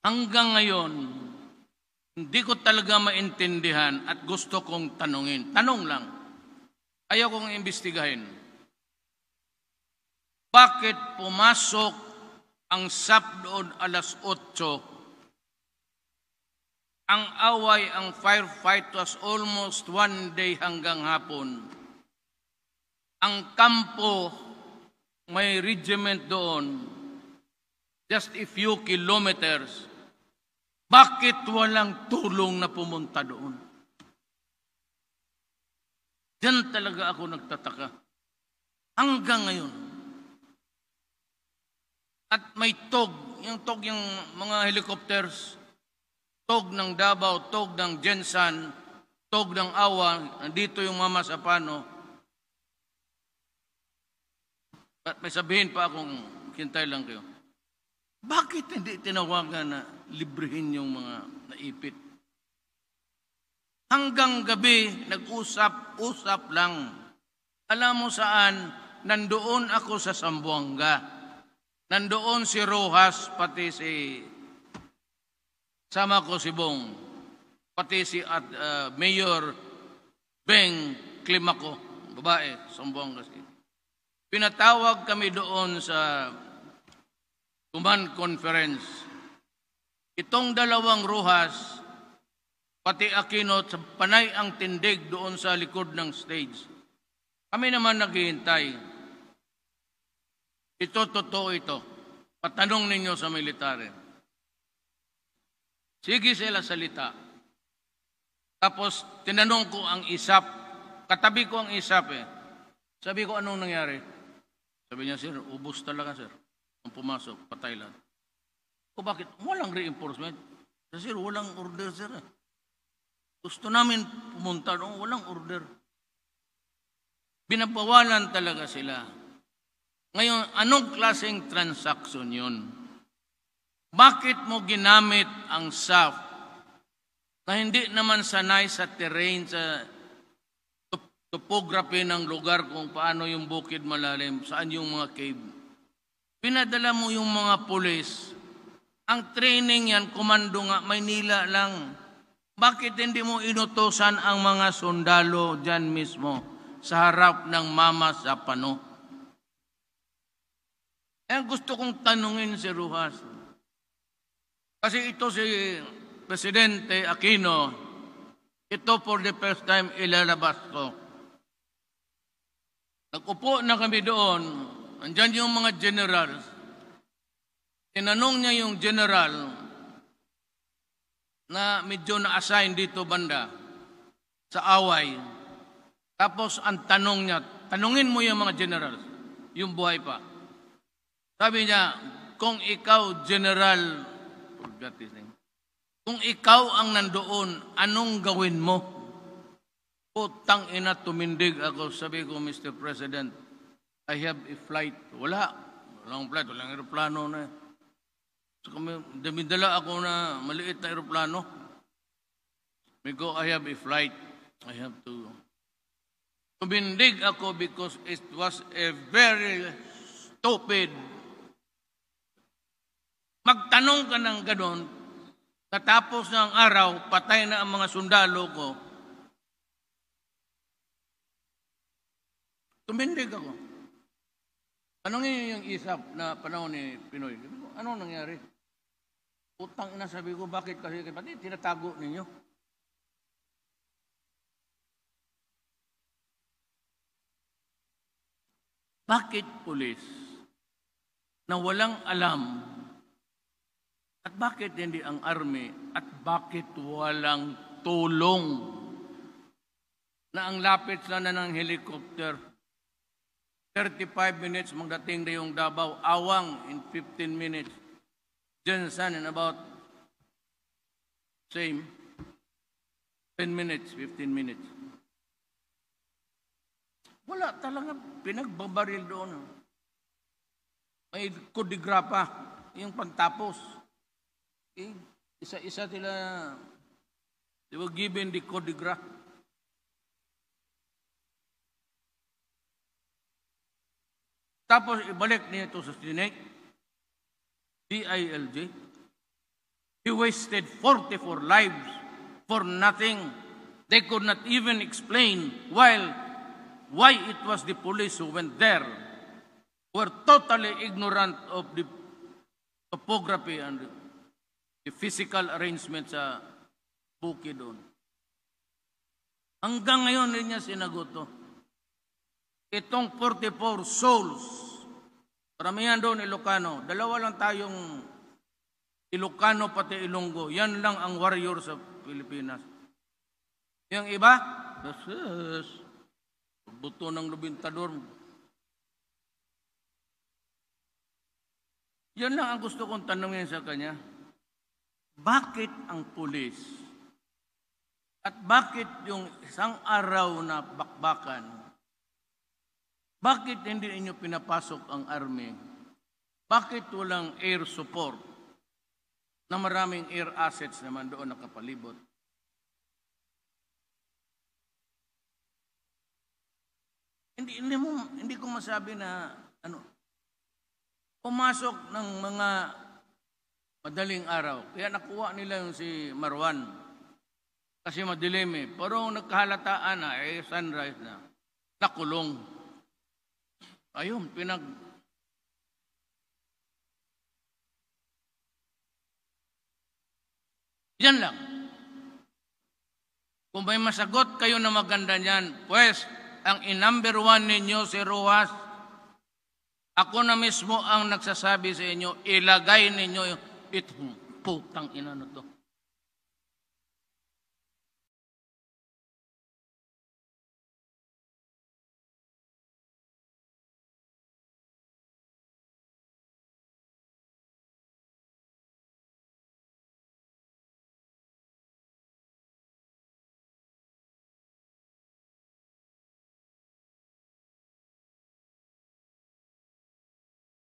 Hanggang ngayon, hindi ko talaga maintindihan at gusto kong tanungin. Tanong lang. Ayaw kong imbestigahin. Bakit pumasok ang SAP noon alas 8? Ang away, ang firefight was almost one day hanggang hapon. Ang kampo, may regiment doon, just a few kilometers bakit walang tulong na pumunta doon? Diyan talaga ako nagtataka. Hanggang ngayon. At may tog, yung tog yung mga helicopters, tog ng Davao, tog ng Jensan, tog ng Awa, nandito yung Mama Sapano. At may sabihin pa akong kintay lang kayo. Bakit hindi tinawagan na librihin yung mga naipit? Hanggang gabi, nag-usap-usap lang. Alam mo saan, nandoon ako sa Sambuanga. Nandoon si Rojas, pati si sama ko si Bong, pati si at, uh, ah, Mayor Beng Klimako, babae, Sambuanga City. Pinatawag kami doon sa Tuman Conference. Itong dalawang ruhas, pati Aquino, panay ang tindig doon sa likod ng stage. Kami naman naghihintay. Ito, totoo ito. Patanong ninyo sa military. Sige sila salita. Tapos tinanong ko ang isap. Katabi ko ang isap eh. Sabi ko, anong nangyari? Sabi niya, sir, ubos talaga sir ang pumasok pa Thailand. O bakit? Walang reinforcement. Kasi walang order, sir. Ah. Gusto namin pumunta doon, walang order. Binabawalan talaga sila. Ngayon, anong klaseng transaction yun? Bakit mo ginamit ang SAF na hindi naman sanay sa terrain, sa topography ng lugar kung paano yung bukid malalim, saan yung mga cave? Pinadala mo yung mga pulis. Ang training yan, komando nga, Maynila lang. Bakit hindi mo inutosan ang mga sundalo dyan mismo sa harap ng mama sa pano? Eh, gusto kong tanungin si Ruhas. Kasi ito si Presidente Aquino, ito for the first time ilalabas ko. Nagupo na kami doon, andyan yung mga general. Tinanong niya yung general na medyo na-assign dito banda sa away. Tapos ang tanong niya, tanungin mo yung mga general, yung buhay pa. Sabi niya, kung ikaw general, oh, kung ikaw ang nandoon, anong gawin mo? Putang ina, tumindig ako. Sabi ko, Mr. President, I have a flight. Wala. Wala flight. Wala akong aeroplano na. So kami, damidala ako na maliit na aeroplano. May go, I have a flight. I have to... Tumindig ako because it was a very stupid. Magtanong ka ng ganun, tatapos ng araw, patay na ang mga sundalo ko. Tumindig ako. Anong yun yung isap na panahon ni Pinoy? Ano nangyari? Utang ina sabi ko, bakit kasi pati tinatago ninyo? Bakit pulis na walang alam at bakit hindi ang army at bakit walang tulong na ang lapit sana ng helicopter 35 minutes magdating na yung Davao, Awang in 15 minutes, Jensen in about same, 10 minutes, 15 minutes. Wala talaga pinagbabaril doon. Ah. May kodigra pa yung pagtapos. Okay? Eh, isa-isa sila, they were given the kodigra. Tapos ibalik niya ito sa tinig. DILG. He wasted 44 lives for nothing. They could not even explain while why it was the police who went there were totally ignorant of the topography and the physical arrangement sa bukid doon. Hanggang ngayon, hindi niya sinagot to. Oh itong 44 souls. Karamihan doon Ilocano. Dalawa lang tayong Ilocano pati Ilonggo. Yan lang ang warrior sa Pilipinas. Yung iba, basis, buto ng lubintador. Yan lang ang gusto kong tanungin sa kanya. Bakit ang pulis at bakit yung isang araw na bakbakan bakit hindi inyo pinapasok ang army? Bakit walang air support na maraming air assets naman doon nakapalibot? Hindi, hindi, mo, hindi ko masabi na ano, pumasok ng mga madaling araw. Kaya nakuha nila yung si Marwan kasi madilim eh. Pero nagkahalataan na, eh, sunrise na, nakulong. Ayun, pinag... Yan lang. Kung may masagot kayo na maganda niyan, pues, ang in-number one ninyo si Ruas, ako na mismo ang nagsasabi sa inyo, ilagay ninyo yung itong putang ina na to.